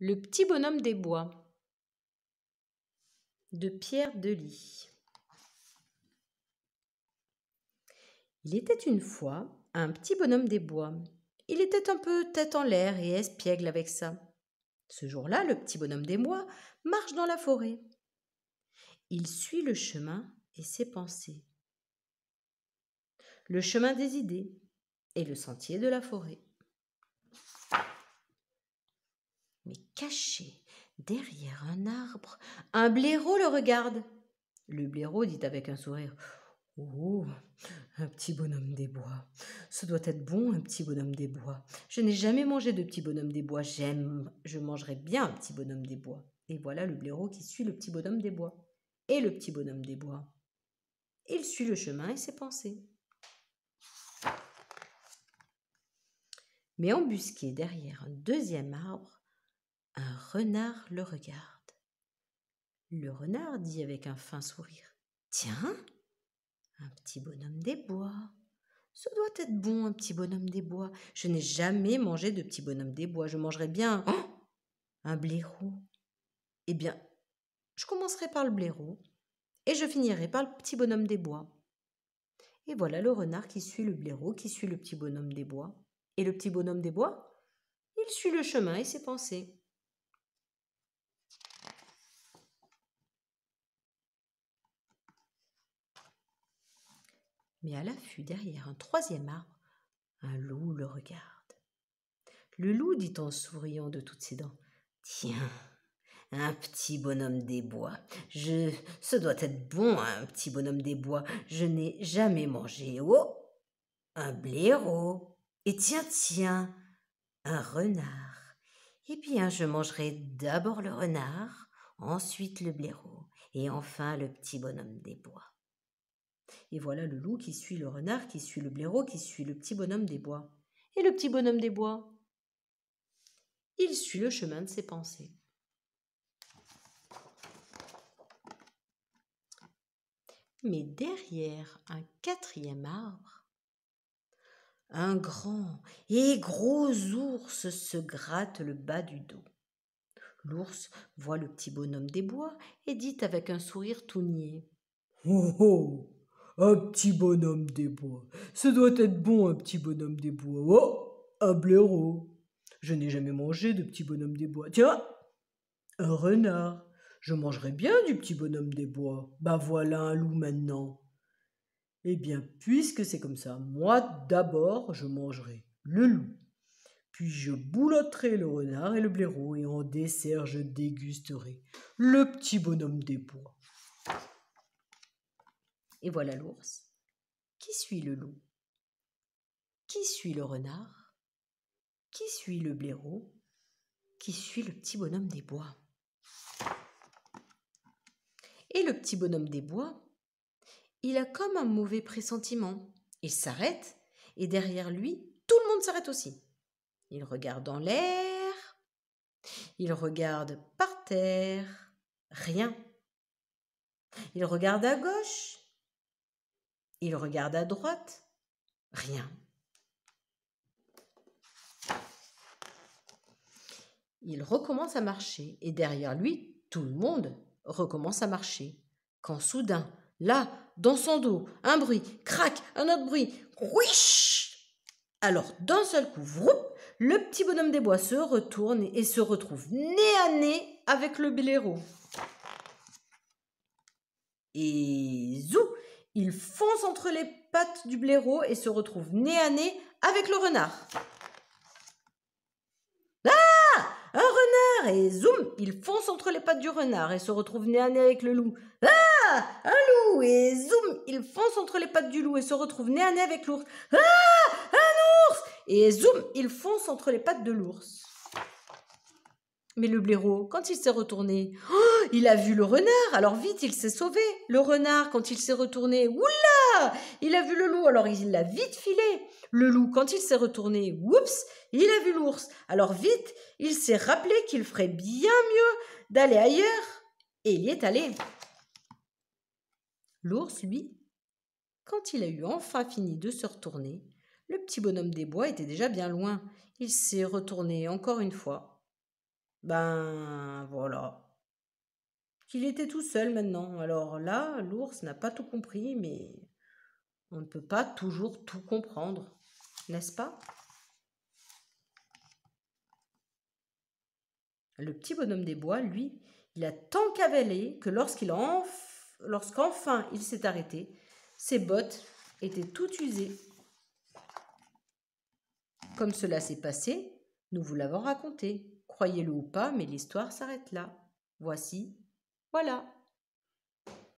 Le petit bonhomme des bois de Pierre Delis. Il était une fois un petit bonhomme des bois. Il était un peu tête en l'air et espiègle avec ça. Ce jour-là, le petit bonhomme des bois marche dans la forêt. Il suit le chemin et ses pensées, le chemin des idées et le sentier de la forêt. mais caché derrière un arbre, un blaireau le regarde. Le blaireau dit avec un sourire Oh, un petit bonhomme des bois. Ce doit être bon, un petit bonhomme des bois. Je n'ai jamais mangé de petit bonhomme des bois. J'aime, je mangerai bien un petit bonhomme des bois. Et voilà le blaireau qui suit le petit bonhomme des bois. Et le petit bonhomme des bois. Il suit le chemin et ses pensées. Mais embusqué derrière un deuxième arbre, un renard le regarde. Le renard dit avec un fin sourire Tiens, un petit bonhomme des bois. Ce doit être bon, un petit bonhomme des bois. Je n'ai jamais mangé de petit bonhomme des bois. Je mangerai bien un hein, un blaireau. Eh bien, je commencerai par le blaireau et je finirai par le petit bonhomme des bois. Et voilà le renard qui suit le blaireau, qui suit le petit bonhomme des bois. Et le petit bonhomme des bois, il suit le chemin et ses pensées. mais à l'affût derrière un troisième arbre, un loup le regarde. Le loup dit en souriant de toutes ses dents Tiens, un petit bonhomme des bois. Je. Ce doit être bon, un petit bonhomme des bois. Je n'ai jamais mangé. Oh Un blaireau Et tiens, tiens Un renard Eh bien, je mangerai d'abord le renard, ensuite le blaireau, et enfin le petit bonhomme des bois. Et voilà le loup qui suit le renard, qui suit le blaireau, qui suit le petit bonhomme des bois. Et le petit bonhomme des bois Il suit le chemin de ses pensées. Mais derrière un quatrième arbre, un grand et gros ours se gratte le bas du dos. L'ours voit le petit bonhomme des bois et dit avec un sourire tout niais oh, oh un petit bonhomme des bois. Ce doit être bon, un petit bonhomme des bois. Oh, un blaireau. Je n'ai jamais mangé de petit bonhomme des bois. Tiens, un renard. Je mangerai bien du petit bonhomme des bois. Bah voilà un loup maintenant. Eh bien, puisque c'est comme ça, moi d'abord je mangerai le loup, puis je boulotterai le renard et le blaireau, et en dessert je dégusterai le petit bonhomme des bois. Et voilà l'ours. Qui suit le loup Qui suit le renard Qui suit le blaireau Qui suit le petit bonhomme des bois Et le petit bonhomme des bois, il a comme un mauvais pressentiment. Il s'arrête et derrière lui, tout le monde s'arrête aussi. Il regarde en l'air, il regarde par terre, rien. Il regarde à gauche, il regarde à droite. Rien. Il recommence à marcher et derrière lui, tout le monde recommence à marcher. Quand soudain, là, dans son dos, un bruit, crac, un autre bruit, ouish Alors d'un seul coup, vroup, le petit bonhomme des bois se retourne et se retrouve nez à nez avec le blaireau. Et zoup. Il fonce entre les pattes du blaireau et se retrouve nez à nez avec le renard. Ah Un renard Et zoom Il fonce entre les pattes du renard et se retrouve nez à nez avec le loup. Ah Un loup Et zoom Il fonce entre les pattes du loup et se retrouve nez à nez avec l'ours. Ah Un ours Et zoom Il fonce entre les pattes de l'ours. Mais le blaireau, quand il s'est retourné, oh, il a vu le renard, alors vite il s'est sauvé. Le renard, quand il s'est retourné, oula Il a vu le loup, alors il l'a vite filé. Le loup, quand il s'est retourné, oups Il a vu l'ours, alors vite il s'est rappelé qu'il ferait bien mieux d'aller ailleurs. Et il y est allé. L'ours, lui, quand il a eu enfin fini de se retourner, le petit bonhomme des bois était déjà bien loin. Il s'est retourné encore une fois ben voilà. Qu'il était tout seul maintenant. Alors là, l'ours n'a pas tout compris, mais on ne peut pas toujours tout comprendre, n'est-ce pas Le petit bonhomme des bois, lui, il a tant cavalé que lorsqu'il lorsqu'enfin il s'est arrêté, ses bottes étaient toutes usées. Comme cela s'est passé, nous vous l'avons raconté. Croyez-le ou pas, mais l'histoire s'arrête là. Voici, voilà.